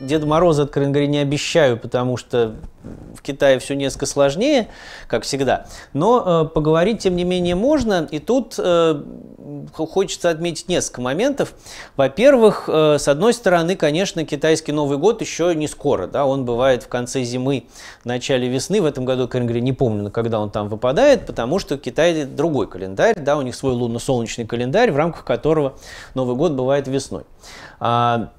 Деда Мороза, откровенно говоря, не обещаю, потому что в Китае все несколько сложнее, как всегда. Но э, поговорить, тем не менее, можно. И тут э, хочется отметить несколько моментов. Во-первых, э, с одной стороны, конечно, китайский Новый год еще не скоро. Да? Он бывает в конце зимы, в начале весны. В этом году, откровенно говоря, не помню, когда он там выпадает, потому что Китай другой календарь. Да? У них свой лунно-солнечный календарь, в рамках которого Новый год бывает весной. А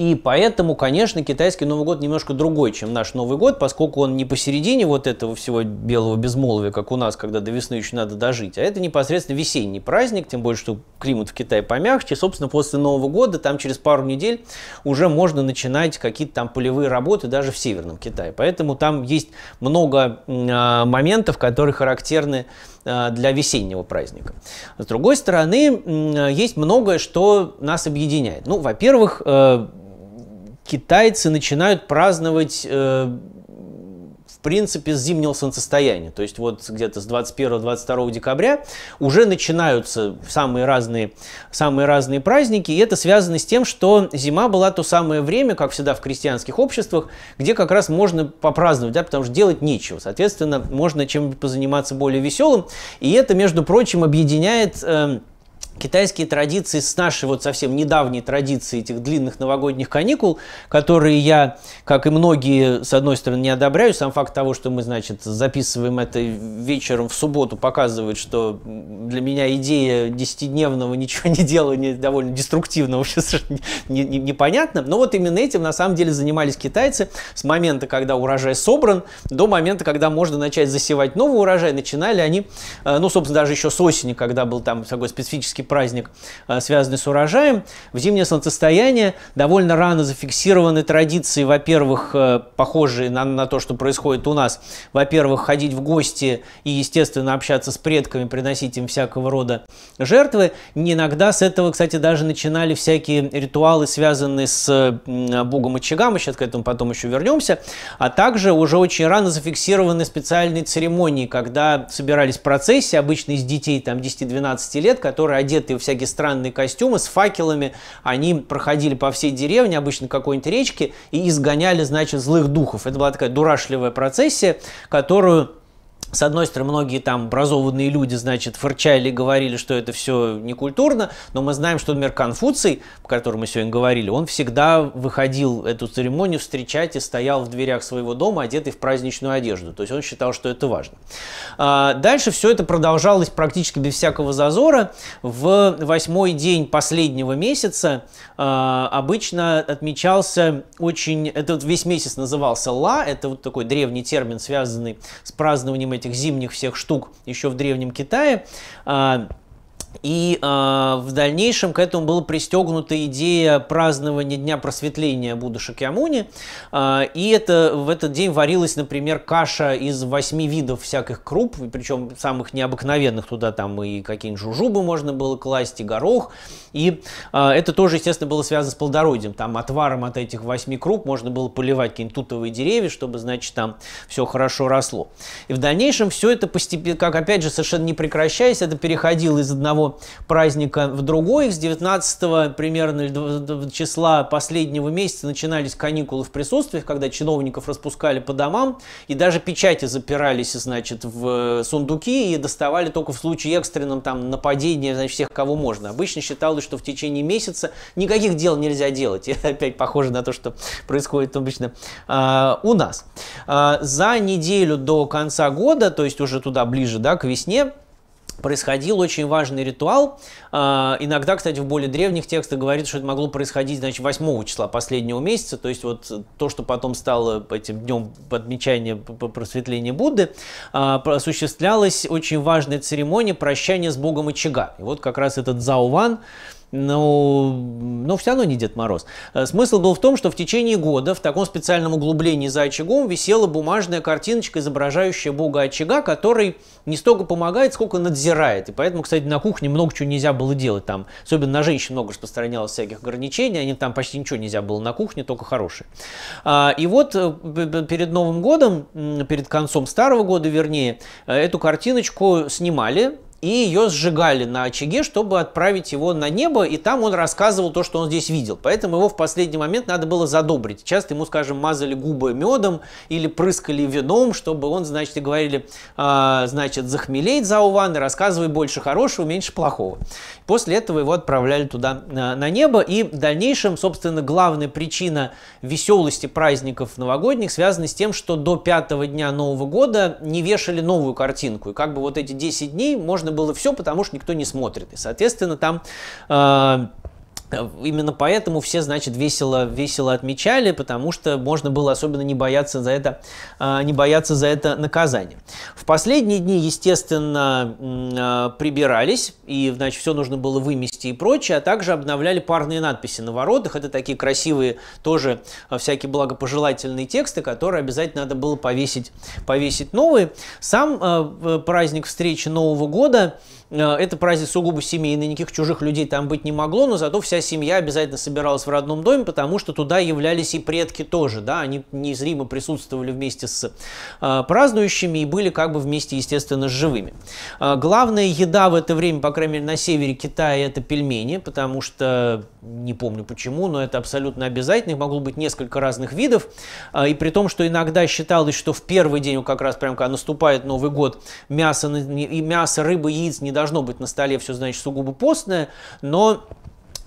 и поэтому, конечно, китайский Новый год немножко другой, чем наш Новый год, поскольку он не посередине вот этого всего белого безмолвия, как у нас, когда до весны еще надо дожить, а это непосредственно весенний праздник, тем более, что климат в Китае помягче. Собственно, после Нового года, там через пару недель уже можно начинать какие-то там полевые работы даже в Северном Китае. Поэтому там есть много э, моментов, которые характерны э, для весеннего праздника. С другой стороны, э, есть многое, что нас объединяет. Ну, во-первых, э, китайцы начинают праздновать э, в принципе, с зимнего солнцестояния. То есть вот где-то с 21-22 декабря уже начинаются самые разные, самые разные праздники, и это связано с тем, что зима была то самое время, как всегда в крестьянских обществах, где как раз можно попраздновать, да, потому что делать нечего. Соответственно, можно чем-нибудь позаниматься более веселым, и это, между прочим, объединяет... Э, китайские традиции с нашей вот совсем недавней традиции этих длинных новогодних каникул, которые я, как и многие, с одной стороны, не одобряю. Сам факт того, что мы, значит, записываем это вечером в субботу, показывает, что для меня идея десятидневного ничего не делания довольно деструктивна, вообще совершенно не, непонятно. Но вот именно этим, на самом деле, занимались китайцы с момента, когда урожай собран, до момента, когда можно начать засевать новый урожай. Начинали они, э, ну, собственно, даже еще с осени, когда был там такой специфический классический праздник, э, связанный с урожаем. В зимнее солнцестояние довольно рано зафиксированы традиции, во-первых, э, похожие на, на то, что происходит у нас. Во-первых, ходить в гости и, естественно, общаться с предками, приносить им всякого рода жертвы. Иногда с этого, кстати, даже начинали всякие ритуалы, связанные с э, Богом и мы сейчас к этому потом еще вернемся, а также уже очень рано зафиксированы специальные церемонии, когда собирались процессии, обычно из детей там 10-12 лет, которые одетые в всякие странные костюмы с факелами, они проходили по всей деревне, обычно какой-нибудь речке, и изгоняли, значит, злых духов. Это была такая дурашливая процессия, которую с одной стороны, многие там образованные люди, значит, фырчали, говорили, что это все некультурно, но мы знаем, что, например, Конфуций, о котором мы сегодня говорили, он всегда выходил эту церемонию встречать и стоял в дверях своего дома, одетый в праздничную одежду. То есть он считал, что это важно. А, дальше все это продолжалось практически без всякого зазора. В восьмой день последнего месяца а, обычно отмечался очень... Этот весь месяц назывался Ла, это вот такой древний термин, связанный с празднованием этих зимних всех штук еще в Древнем Китае. А, и э, в дальнейшем к этому была пристегнута идея празднования Дня просветления Будды Шакьямуни. Э, а, и это в этот день варилась, например, каша из восьми видов всяких круп, причем самых необыкновенных туда там и какие-нибудь жужубы можно было класть, и горох. И э, это тоже, естественно, было связано с плодородием. Там отваром от этих восьми круп можно было поливать какие-нибудь тутовые деревья, чтобы, значит, там все хорошо росло. И в дальнейшем все это постепенно, как опять же, совершенно не прекращаясь, это переходило из одного одного праздника в другой. С 19 примерно числа последнего месяца начинались каникулы в присутствиях, когда чиновников распускали по домам, и даже печати запирались, значит, в э, сундуки и доставали только в случае экстренном там нападения, значит, всех, кого можно. Обычно считалось, что в течение месяца никаких дел нельзя делать. это опять похоже на то, что происходит обычно э, у нас. Э, за неделю до конца года, то есть уже туда ближе, да, к весне, происходил очень важный ритуал. А, иногда, кстати, в более древних текстах говорит, что это могло происходить, значит, 8 числа последнего месяца, то есть вот то, что потом стало этим днем подмечания просветления Будды, а, осуществлялась очень важная церемония прощания с богом очага. И вот как раз этот Зауван, но, ну, но ну, все равно не Дед Мороз. Э, смысл был в том, что в течение года в таком специальном углублении за очагом висела бумажная картиночка, изображающая бога очага, который не столько помогает, сколько надзирает. И поэтому, кстати, на кухне много чего нельзя было делать там. Особенно на женщин много распространялось всяких ограничений, они там почти ничего нельзя было на кухне, только хорошие. А, и вот э, перед Новым годом, перед концом старого года, вернее, э, эту картиночку снимали, и ее сжигали на очаге, чтобы отправить его на небо, и там он рассказывал то, что он здесь видел. Поэтому его в последний момент надо было задобрить. Часто ему, скажем, мазали губы медом или прыскали вином, чтобы он, значит, и говорили, э, значит, захмелеть за Уван, рассказывай больше хорошего, меньше плохого. После этого его отправляли туда на, э, на небо, и в дальнейшем, собственно, главная причина веселости праздников новогодних связана с тем, что до пятого дня Нового года не вешали новую картинку, и как бы вот эти 10 дней можно можно было все, потому что никто не смотрит. И, соответственно, там э, Э, именно поэтому все, значит, весело, весело отмечали, потому что можно было особенно не бояться за это, а, не бояться за это наказания. В последние дни, естественно, а, прибирались, и, значит, все нужно было вымести и прочее, а также обновляли парные надписи на воротах. Это такие красивые тоже а, всякие благопожелательные тексты, которые обязательно надо было повесить, повесить новые. Сам праздник встречи Нового года, это праздник сугубо семейный, никаких чужих людей там быть не могло, но зато вся вся семья обязательно собиралась в родном доме, потому что туда являлись и предки тоже, да, они неизримо присутствовали вместе с э, празднующими и были как бы вместе, естественно, с живыми. Э, главная еда в это время, по крайней мере, на севере Китая, это пельмени, потому что, не помню почему, но это абсолютно обязательно, их могло быть несколько разных видов, э, и при том, что иногда считалось, что в первый день, как раз прямо когда наступает Новый год, мясо, и мясо, рыба, яиц не должно быть на столе, все, значит, сугубо постное, но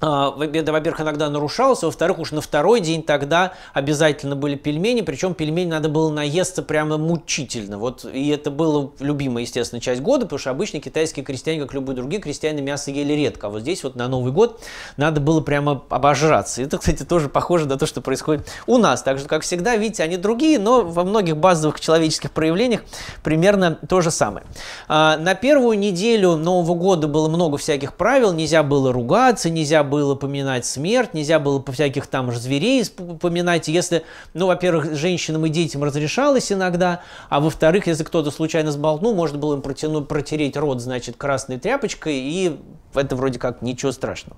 а, во-первых, иногда нарушался, во-вторых, уж на второй день тогда обязательно были пельмени, причем пельмени надо было наесться прямо мучительно. Вот, и это была любимая, естественно, часть года, потому что обычно китайские крестьяне, как любые другие крестьяне, мясо ели редко. А вот здесь вот на Новый год надо было прямо обожраться. Это, кстати, тоже похоже на то, что происходит у нас. Так что, как всегда, видите, они другие, но во многих базовых человеческих проявлениях примерно то же самое. А, на первую неделю Нового года было много всяких правил, нельзя было ругаться, нельзя было было поминать смерть, нельзя было по всяких там же зверей поминать. Если, ну, во-первых, женщинам и детям разрешалось иногда, а во-вторых, если кто-то случайно сболтнул, можно было им протянуть, протереть рот, значит, красной тряпочкой, и это вроде как ничего страшного.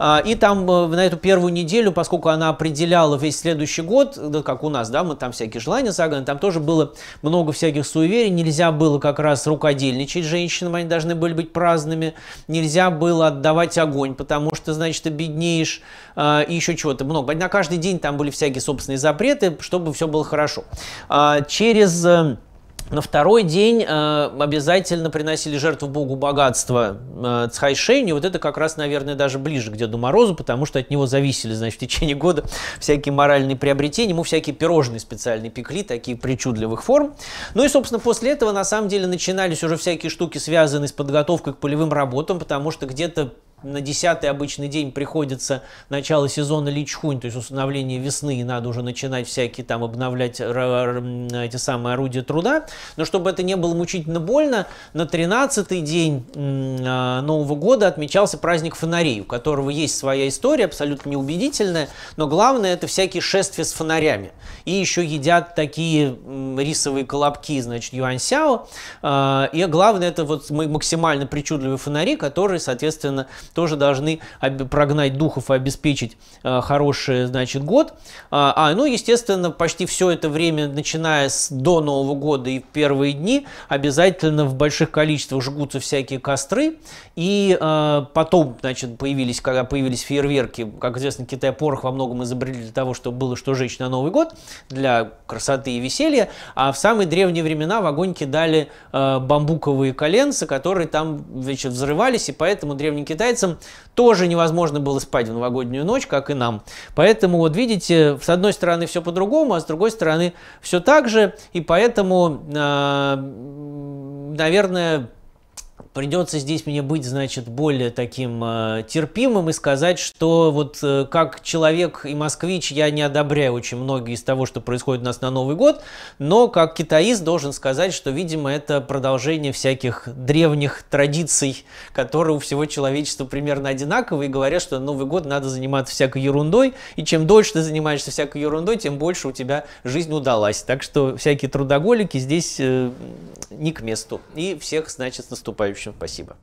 А, и там э, на эту первую неделю, поскольку она определяла весь следующий год, да, как у нас, да, мы там всякие желания загнаны, там тоже было много всяких суеверий, нельзя было как раз рукодельничать женщинам, они должны были быть праздными, нельзя было отдавать огонь, потому что, значит, значит, обеднеешь, э, и еще чего-то много. На каждый день там были всякие собственные запреты, чтобы все было хорошо. Э, через... Э, на второй день э, обязательно приносили жертву богу богатства э, Цхайшэнь, вот это как раз, наверное, даже ближе к Деду Морозу, потому что от него зависели, значит, в течение года всякие моральные приобретения, ему всякие пирожные специальные пекли, такие причудливых форм. Ну и, собственно, после этого, на самом деле, начинались уже всякие штуки, связанные с подготовкой к полевым работам, потому что где-то на 10 обычный день приходится начало сезона личхунь, то есть установление весны, и надо уже начинать всякие там обновлять эти самые орудия труда. Но чтобы это не было мучительно больно, на 13 день а, Нового года отмечался праздник фонарей, у которого есть своя история, абсолютно неубедительная, но главное это всякие шествия с фонарями. И еще едят такие рисовые колобки, значит, юаньсяо. А, и главное это вот максимально причудливые фонари, которые, соответственно, тоже должны прогнать духов и обеспечить э, хороший, значит, год. А, а ну, естественно, почти все это время, начиная с до Нового года и в первые дни, обязательно в больших количествах жгутся всякие костры. И э, потом, значит, появились, когда появились фейерверки, как известно, Китай порох во многом изобрели для того, чтобы было что жечь на Новый год, для красоты и веселья. А в самые древние времена в огонь кидали э, бамбуковые коленца, которые там значит, взрывались, и поэтому древние китайцы китайцам тоже невозможно было спать в новогоднюю ночь, как и нам. Поэтому, вот видите, с одной стороны все по-другому, а с другой стороны все так же. И поэтому, а, наверное, придется здесь мне быть, значит, более таким э, терпимым и сказать, что вот э, как человек и москвич я не одобряю очень многие из того, что происходит у нас на Новый год, но как китаист должен сказать, что, видимо, это продолжение всяких древних традиций, которые у всего человечества примерно одинаковые, и говорят, что на Новый год надо заниматься всякой ерундой, и чем дольше ты занимаешься всякой ерундой, тем больше у тебя жизнь удалась. Так что всякие трудоголики здесь э, не к месту. И всех, значит, наступает желающим спасибо.